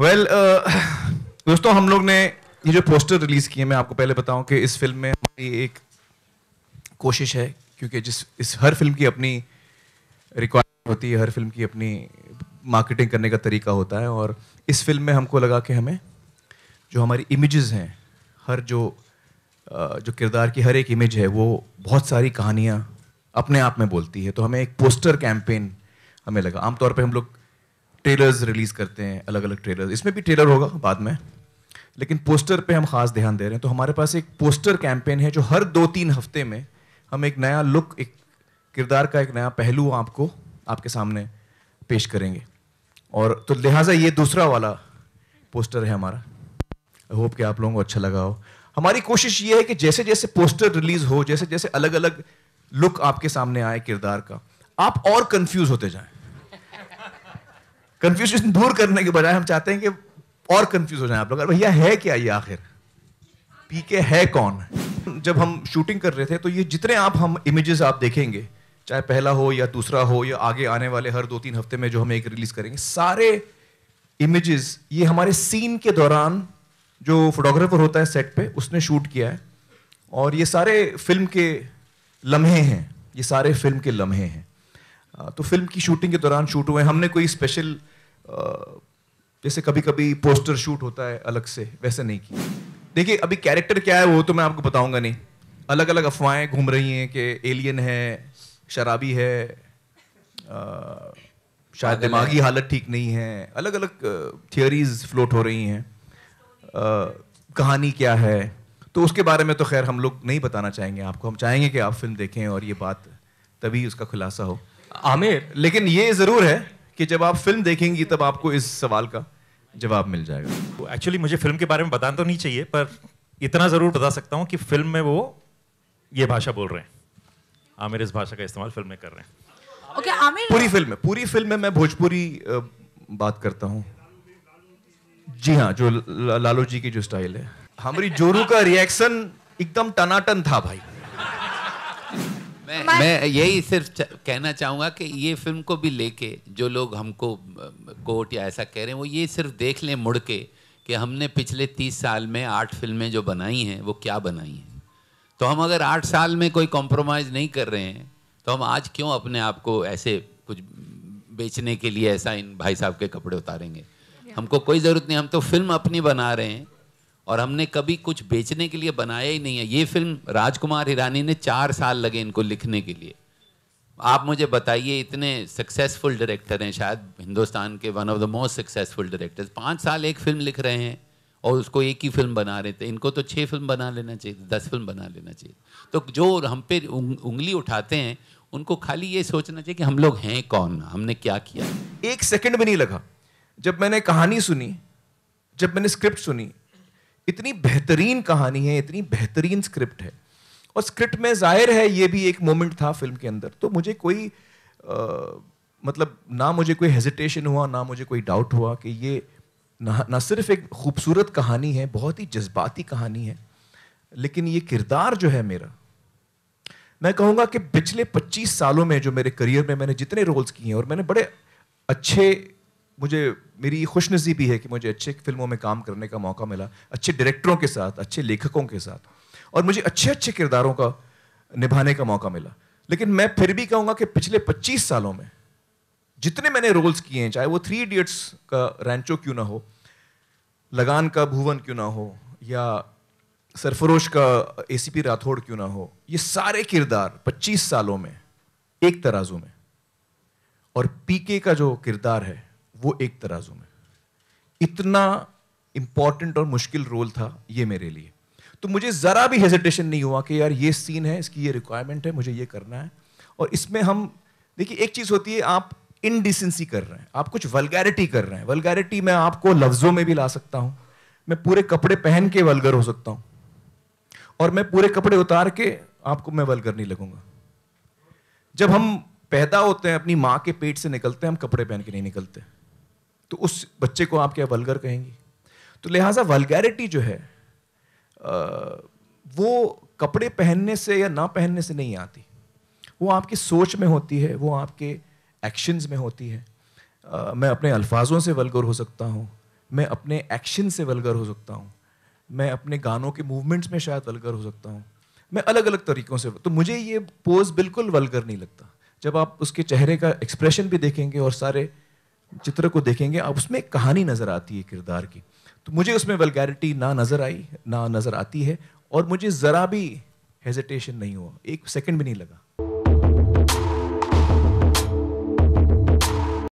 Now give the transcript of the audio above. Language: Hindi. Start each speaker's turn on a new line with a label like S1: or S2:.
S1: वेल uh, दोस्तों हम लोग ने ये जो पोस्टर रिलीज किए मैं आपको पहले बताऊं कि इस फिल्म में हमारी एक कोशिश है क्योंकि जिस इस हर फिल्म की अपनी रिक्वायरमेंट होती है हर फिल्म की अपनी मार्केटिंग करने का तरीका होता है और इस फिल्म में हमको लगा कि हमें जो हमारी इमेजेस हैं हर जो uh, जो किरदार की हर एक इमेज है वो बहुत सारी कहानियाँ अपने आप में बोलती है तो हमें एक पोस्टर कैंपेन हमें लगा आमतौर पर हम लोग ट्रेलर्स रिलीज करते हैं अलग अलग ट्रेलर इसमें भी ट्रेलर होगा बाद में लेकिन पोस्टर पे हम खास ध्यान दे रहे हैं तो हमारे पास एक पोस्टर कैंपेन है जो हर दो तीन हफ्ते में हम एक नया लुक एक किरदार का एक नया पहलू आपको आपके सामने पेश करेंगे और तो लिहाजा ये दूसरा वाला पोस्टर है हमारा आई होप कि आप लोगों को अच्छा लगा हो हमारी कोशिश ये है कि जैसे जैसे पोस्टर रिलीज हो जैसे जैसे अलग अलग लुक आपके सामने आए किरदार का आप और कंफ्यूज होते जाएं कंफ्यूजन दूर करने के बजाय हम चाहते हैं कि और कंफ्यूज हो जाए आप लोग भैया है क्या ये आखिर पी के है कौन जब हम शूटिंग कर रहे थे तो ये जितने आप हम इमेजेस आप देखेंगे चाहे पहला हो या दूसरा हो या आगे आने वाले हर दो तीन हफ्ते में जो हम एक रिलीज करेंगे सारे इमेजेस ये हमारे सीन के दौरान जो फोटोग्राफर होता है सेट पे उसने शूट किया है और ये सारे फिल्म के लम्हे हैं ये सारे फिल्म के लम्हे हैं हाँ, तो फिल्म की शूटिंग के दौरान शूट हुए हमने कोई स्पेशल जैसे कभी कभी पोस्टर शूट होता है अलग से वैसे नहीं किया देखिए अभी कैरेक्टर क्या है वो तो मैं आपको बताऊंगा नहीं अलग अलग अफवाहें घूम रही हैं कि एलियन है शराबी है आ, शायद दिमागी हालत ठीक नहीं है अलग अलग थियोरीज फ्लोट हो रही हैं कहानी क्या है तो उसके बारे में तो खैर हम लोग नहीं बताना चाहेंगे आपको हम चाहेंगे कि आप फिल्म देखें और ये बात तभी उसका खुलासा हो आमिर लेकिन ये जरूर है कि जब आप फिल्म देखेंगी तब आपको इस सवाल का जवाब मिल जाएगा एक्चुअली मुझे फिल्म के बारे में बताना तो नहीं चाहिए पर इतना ज़रूर बता सकता हूँ कि फिल्म में वो ये भाषा बोल रहे हैं आमिर इस भाषा का इस्तेमाल फिल्म में कर रहे
S2: हैं ओके okay, आमिर पूरी
S1: फिल्म में पूरी फिल्म में मैं भोजपुरी बात करता हूँ जी हाँ जो लालू जी की जो स्टाइल है हमारी जोरू का रिएक्शन एकदम टनाटन था भाई
S2: मैं मैं यही सिर्फ कहना चाहूँगा कि ये फिल्म को भी लेके जो लोग हमको कोर्ट या ऐसा कह रहे हैं वो ये सिर्फ देख लें मुड़ के कि हमने पिछले तीस साल में आठ फिल्में जो बनाई हैं वो क्या बनाई हैं तो हम अगर आठ साल में कोई कॉम्प्रोमाइज़ नहीं कर रहे हैं तो हम आज क्यों अपने आप को ऐसे कुछ बेचने के लिए ऐसा इन भाई साहब के कपड़े उतारेंगे हमको कोई ज़रूरत नहीं हम तो फिल्म अपनी बना रहे हैं और हमने कभी कुछ बेचने के लिए बनाया ही नहीं है ये फिल्म राजकुमार हिरानी ने चार साल लगे इनको लिखने के लिए आप मुझे बताइए इतने सक्सेसफुल डायरेक्टर हैं शायद हिंदुस्तान के one of the most successful directors पाँच साल एक फिल्म लिख रहे हैं और उसको एक ही फिल्म बना रहे थे इनको तो छः फिल्म बना लेना चाहिए दस फिल्म बना लेना चाहिए तो जो हम पे उंगली उठाते हैं उनको खाली ये सोचना चाहिए कि हम लोग हैं कौन हमने क्या किया एक सेकंड भी नहीं लगा
S1: जब मैंने कहानी सुनी जब मैंने स्क्रिप्ट सुनी इतनी बेहतरीन कहानी है इतनी बेहतरीन स्क्रिप्ट है और स्क्रिप्ट में जाहिर है ये भी एक मोमेंट था फिल्म के अंदर तो मुझे कोई आ, मतलब ना मुझे कोई हेजिटेशन हुआ ना मुझे कोई डाउट हुआ कि ये ना ना सिर्फ एक खूबसूरत कहानी है बहुत ही जज्बाती कहानी है लेकिन ये किरदार जो है मेरा मैं कहूँगा कि पिछले 25 सालों में जो मेरे करियर में मैंने जितने रोल्स किए हैं और मैंने बड़े अच्छे मुझे मेरी खुशनसीबी है कि मुझे अच्छे फिल्मों में काम करने का मौका मिला अच्छे डायरेक्टरों के साथ अच्छे लेखकों के साथ और मुझे अच्छे अच्छे किरदारों का निभाने का मौका मिला लेकिन मैं फिर भी कहूँगा कि पिछले 25 सालों में जितने मैंने रोल्स किए हैं चाहे वो थ्री इडियट्स का रैंचो क्यों ना हो लगान का भुवन क्यों ना हो या सरफरोश का एसीपी राठौड़ क्यों ना हो ये सारे किरदार 25 सालों में एक तराजू में और पीके का जो किरदार है वो एक तराजू में इतना इंपॉर्टेंट और मुश्किल रोल था ये मेरे लिए तो मुझे ज़रा भी हेजिटेशन नहीं हुआ कि यार ये सीन है इसकी ये रिक्वायरमेंट है मुझे ये करना है और इसमें हम देखिए एक चीज़ होती है आप इनडिसेंसी कर रहे हैं आप कुछ वलगैरिटी कर रहे हैं वलगैरिटी मैं आपको लफ्ज़ों में भी ला सकता हूँ मैं पूरे कपड़े पहन के वलगर हो सकता हूँ और मैं पूरे कपड़े उतार के आपको मैं वलगर नहीं लगूंगा जब हम पैदा होते हैं अपनी माँ के पेट से निकलते हैं हम कपड़े पहन के नहीं निकलते हैं तो उस बच्चे को आप क्या वलगर कहेंगी तो लिहाजा वलगैरिटी जो है वो कपड़े पहनने से या ना पहनने से नहीं आती वो आपकी सोच में होती है वो आपके एक्शंस में होती है आ, मैं अपने अल्फाजों से वलगर हो सकता हूँ मैं अपने एक्शन से वलगर हो सकता हूँ मैं अपने गानों के मूवमेंट्स में शायद वलगर हो सकता हूँ मैं अलग अलग तरीक़ों से तो मुझे ये पोज बिल्कुल वलगर नहीं लगता जब आप उसके चेहरे का एक्सप्रेशन भी देखेंगे और सारे चित्र को देखेंगे आप उसमें एक कहानी नज़र आती है किरदार की तो मुझे उसमें वेलगैरिटी ना नज़र आई ना नज़र आती है और मुझे ज़रा भी हेजिटेशन नहीं हुआ एक सेकंड भी नहीं लगा